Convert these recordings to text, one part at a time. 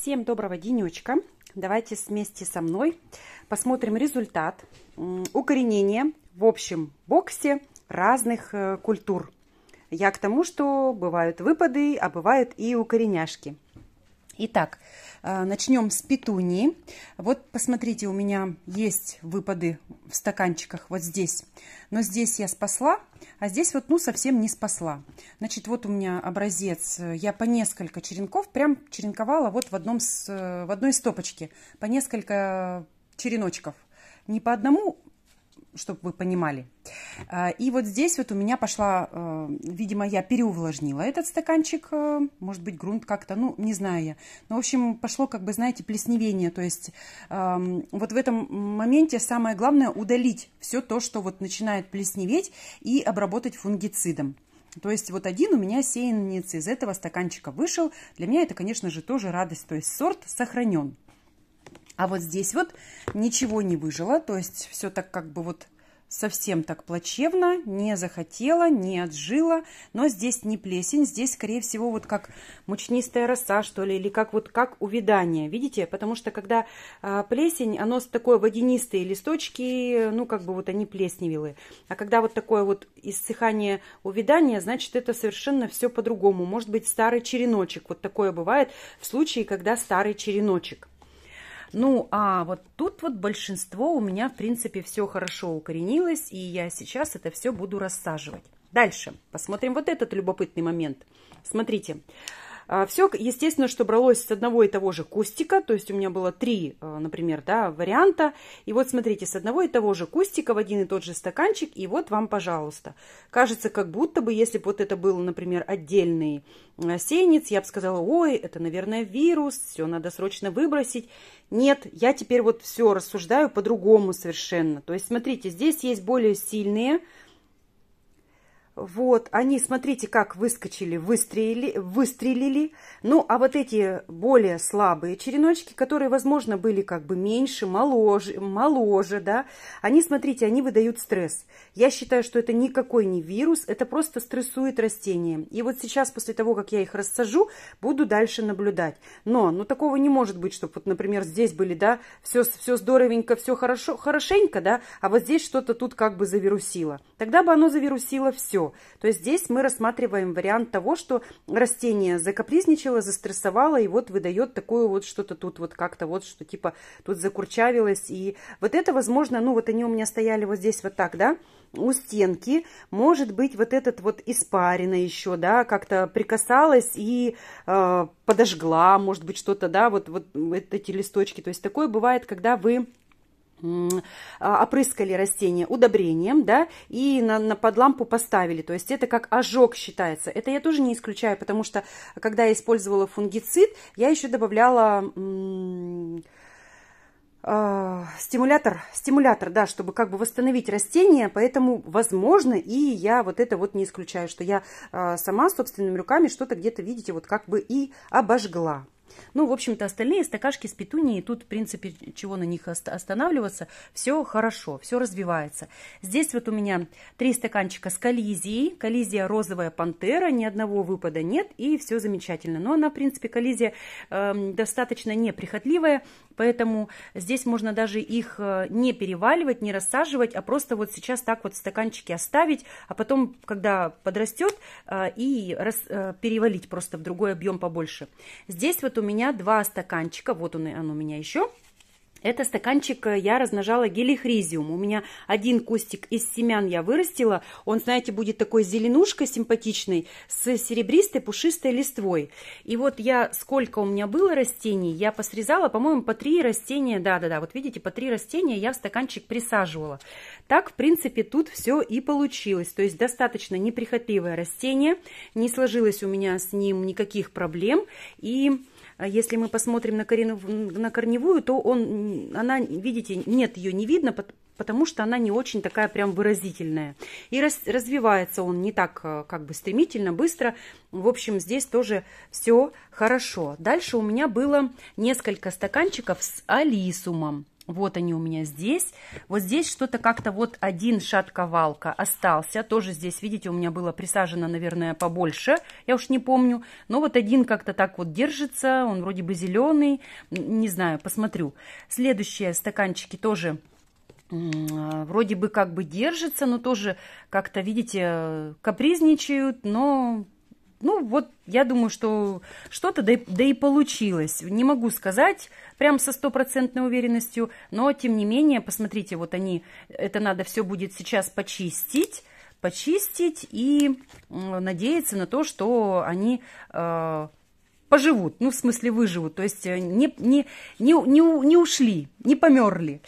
Всем доброго денечка. Давайте вместе со мной посмотрим результат укоренения в общем боксе разных э, культур. Я к тому, что бывают выпады, а бывают и укореняшки. Итак, э, начнем с петунии. Вот посмотрите, у меня есть выпады в стаканчиках вот здесь. Но здесь я спасла, а здесь вот ну совсем не спасла. Значит, вот у меня образец. Я по несколько черенков прям черенковала вот в, одном э, в одной стопочке. По несколько череночков. Не по одному чтобы вы понимали. А, и вот здесь вот у меня пошла, э, видимо, я переувлажнила этот стаканчик, э, может быть, грунт как-то, ну, не знаю я. Но, ну, в общем, пошло, как бы, знаете, плесневение, то есть вот в этом моменте самое главное удалить все то, что вот начинает плесневеть и обработать фунгицидом. То есть вот один у меня сеянец из этого стаканчика вышел. Для меня это, конечно же, тоже радость. То есть сорт сохранен. А вот здесь вот ничего не выжило, то есть все так как бы вот совсем так плачевно, не захотела, не отжила, но здесь не плесень, здесь, скорее всего, вот как мучнистая роса, что ли, или как вот как увядание, видите? Потому что когда э, плесень, оно с такой водянистые листочки, ну, как бы вот они плесневелые. А когда вот такое вот иссыхание увядания, значит, это совершенно все по-другому. Может быть, старый череночек, вот такое бывает в случае, когда старый череночек. Ну, а вот тут вот большинство у меня, в принципе, все хорошо укоренилось, и я сейчас это все буду рассаживать. Дальше посмотрим вот этот любопытный момент. Смотрите, смотрите. А, все, естественно, что бралось с одного и того же кустика, то есть у меня было три, а, например, да, варианта. И вот смотрите, с одного и того же кустика в один и тот же стаканчик, и вот вам, пожалуйста. Кажется, как будто бы, если бы вот это был, например, отдельный а, сенец, я бы сказала, ой, это, наверное, вирус, все, надо срочно выбросить. Нет, я теперь вот все рассуждаю по-другому совершенно. То есть, смотрите, здесь есть более сильные вот, они, смотрите, как выскочили, выстрелили, выстрелили. Ну, а вот эти более слабые череночки, которые, возможно, были как бы меньше, моложе, моложе, да, они, смотрите, они выдают стресс. Я считаю, что это никакой не вирус, это просто стрессует растение. И вот сейчас, после того, как я их рассажу, буду дальше наблюдать. Но, ну, такого не может быть, чтобы, вот, например, здесь были, да, все, все здоровенько, все хорошо, хорошенько, да, а вот здесь что-то тут как бы завирусило. Тогда бы оно завирусило все. То есть здесь мы рассматриваем вариант того, что растение закапризничало, застрессовало и вот выдает такое вот что-то тут вот как-то вот, что типа тут закурчавилось. И вот это, возможно, ну вот они у меня стояли вот здесь вот так, да, у стенки. Может быть, вот этот вот испарина еще, да, как-то прикасалась и э, подожгла, может быть, что-то, да, вот, вот эти листочки. То есть такое бывает, когда вы а, опрыскали растение удобрением, да, и на, на, под лампу поставили. То есть это как ожог считается. Это я тоже не исключаю, потому что когда я использовала фунгицид, я еще добавляла э, стимулятор, стимулятор, да, чтобы как бы восстановить растение, поэтому возможно, и я вот это вот не исключаю, что я э, сама собственными руками что-то где-то, видите, вот как бы и обожгла. Ну, в общем-то, остальные стакашки с петунией, тут, в принципе, чего на них останавливаться, все хорошо, все развивается. Здесь вот у меня три стаканчика с коллизией. Коллизия розовая пантера, ни одного выпада нет, и все замечательно. Но она, в принципе, коллизия э, достаточно неприхотливая, Поэтому здесь можно даже их э, не переваливать, не рассаживать, а просто вот сейчас так вот стаканчики оставить, а потом, когда подрастет, э, и э, перевалить просто в другой объем побольше. Здесь вот у меня два стаканчика, вот он, он у меня еще – это стаканчик э, я размножала гелихризиум. У меня один кустик из семян я вырастила. Он, знаете, будет такой зеленушкой симпатичной с серебристой пушистой листвой. И вот я, сколько у меня было растений, я посрезала, по-моему, по три растения. Да-да-да, вот видите, по три растения я в стаканчик присаживала. Так, в принципе, тут все и получилось. То есть достаточно неприхотливое растение. Не сложилось у меня с ним никаких проблем. И а если мы посмотрим на, коренев... на корневую, то он, она, видите, нет, ее не видно, потому что она не очень такая прям выразительная. И раз... развивается он не так э, как бы стремительно, быстро. В общем, здесь тоже все хорошо. Дальше у меня было несколько стаканчиков с алисумом. Вот они у меня здесь. Вот здесь что-то как-то вот один шатковалка остался. Тоже здесь, видите, у меня было присажено, наверное, побольше. Я уж не помню. Но вот один как-то так вот держится. Он вроде бы зеленый. Не знаю, посмотрю. Следующие стаканчики тоже вроде бы как бы держатся, но тоже как-то, видите, капризничают, но ну, вот я думаю, что что-то, да и, да и получилось. Не могу сказать прям со стопроцентной уверенностью, но, тем не менее, посмотрите, вот они, это надо все будет сейчас почистить, почистить и надеяться на то, что они э, поживут, ну, в смысле выживут, то есть не, не, не, не, не ушли, не померли.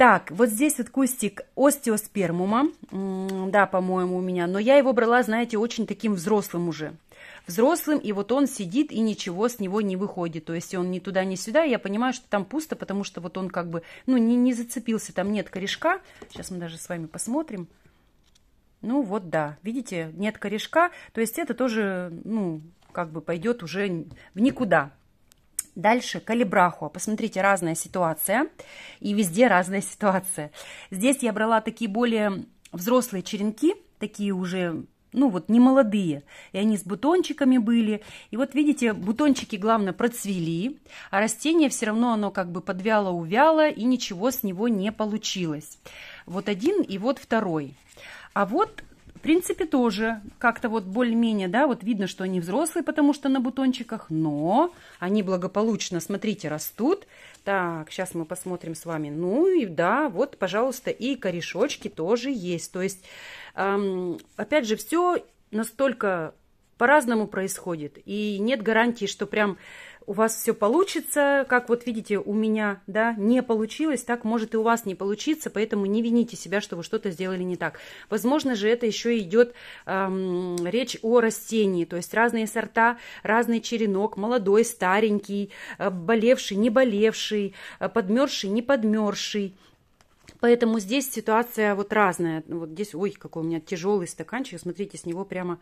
Так, вот здесь вот кустик остеоспермума, да, по-моему, у меня, но я его брала, знаете, очень таким взрослым уже, взрослым, и вот он сидит, и ничего с него не выходит, то есть он ни туда, ни сюда, я понимаю, что там пусто, потому что вот он как бы, ну, не, не зацепился, там нет корешка, сейчас мы даже с вами посмотрим, ну, вот да, видите, нет корешка, то есть это тоже, ну, как бы пойдет уже в никуда, Дальше калибраху. Посмотрите, разная ситуация. И везде разная ситуация. Здесь я брала такие более взрослые черенки, такие уже ну вот не молодые, и они с бутончиками были. И вот видите, бутончики, главное, процвели, а растение все равно оно как бы подвяло, увяло, и ничего с него не получилось. Вот один и вот второй. А вот в принципе, тоже как-то вот более-менее, да, вот видно, что они взрослые, потому что на бутончиках, но они благополучно, смотрите, растут. Так, сейчас мы посмотрим с вами. Ну и да, вот, пожалуйста, и корешочки тоже есть. То есть, эм, опять же, все настолько по-разному происходит. И нет гарантии, что прям у вас все получится, как вот видите, у меня, да, не получилось, так может и у вас не получиться, поэтому не вините себя, что вы что-то сделали не так. Возможно же, это еще идет эм, речь о растении, то есть разные сорта, разный черенок, молодой, старенький, э, болевший, не болевший, э, подмерзший, не подмерзший. Поэтому здесь ситуация вот разная. Вот здесь, ой, какой у меня тяжелый стаканчик. Смотрите, с него прямо,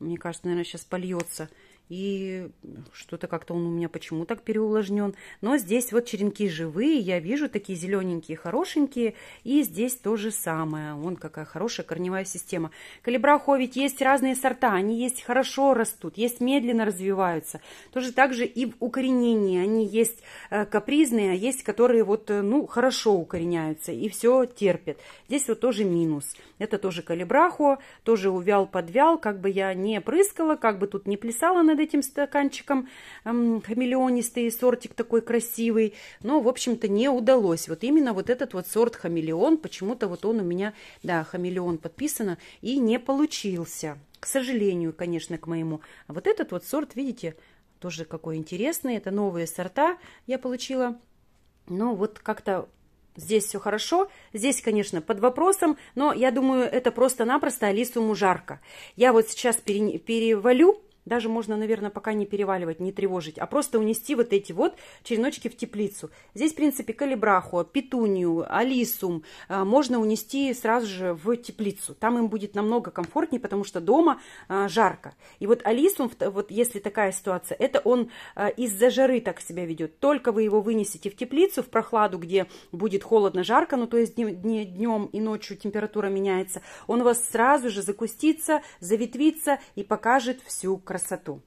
мне кажется, наверное, сейчас польется. И что-то как-то он у меня почему так переувлажнен. Но здесь вот черенки живые, я вижу такие зелененькие, хорошенькие. И здесь то же самое. Вон какая хорошая корневая система. Калибрахо есть разные сорта. Они есть хорошо растут, есть медленно развиваются. Тоже так же и в укоренении. Они есть э, капризные, а есть которые вот, э, ну, хорошо укореняются и все терпят. Здесь вот тоже минус. Это тоже калибрахо, тоже увял-подвял. Как бы я не прыскала, как бы тут не плясала на над этим стаканчиком эм, хамелеонистый, сортик такой красивый. Но, в общем-то, не удалось. Вот именно вот этот вот сорт хамелеон, почему-то вот он у меня, да, хамелеон подписано, и не получился. К сожалению, конечно, к моему. А вот этот вот сорт, видите, тоже какой интересный. Это новые сорта я получила. Но вот как-то Здесь все хорошо, здесь, конечно, под вопросом, но я думаю, это просто-напросто Алису Мужарка. Я вот сейчас пере... перевалю даже можно, наверное, пока не переваливать, не тревожить, а просто унести вот эти вот череночки в теплицу. Здесь, в принципе, калибраху, петунию, алисум а, можно унести сразу же в теплицу. Там им будет намного комфортнее, потому что дома а, жарко. И вот алисум, вот если такая ситуация, это он а, из-за жары так себя ведет. Только вы его вынесете в теплицу, в прохладу, где будет холодно, жарко, ну то есть днем и ночью температура меняется, он у вас сразу же закустится, заветвится и покажет всю красоту красоту.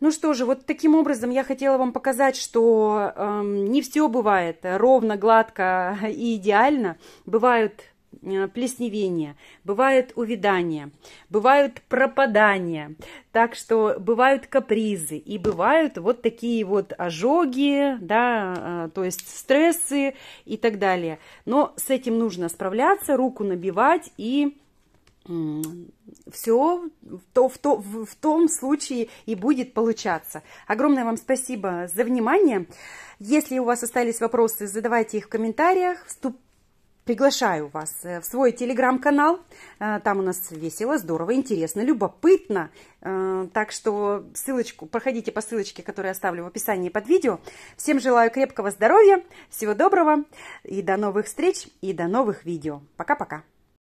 Ну что же, вот таким образом я хотела вам показать, что э, не все бывает ровно, гладко и идеально. Бывают э, плесневения, бывает увядание, бывают пропадания, так что бывают капризы и бывают вот такие вот ожоги, да, э, то есть стрессы и так далее. Но с этим нужно справляться, руку набивать и все то, в, то, в, том случае и будет получаться. Огромное вам спасибо за внимание. Если у вас остались вопросы, задавайте их в комментариях. Вступ... Приглашаю вас э, в свой телеграм-канал. Э, там у нас весело, здорово, интересно, любопытно. Э, так что ссылочку, проходите по ссылочке, которую оставлю в описании под видео. Всем желаю крепкого здоровья, всего доброго и до новых встреч и до новых видео. Пока-пока.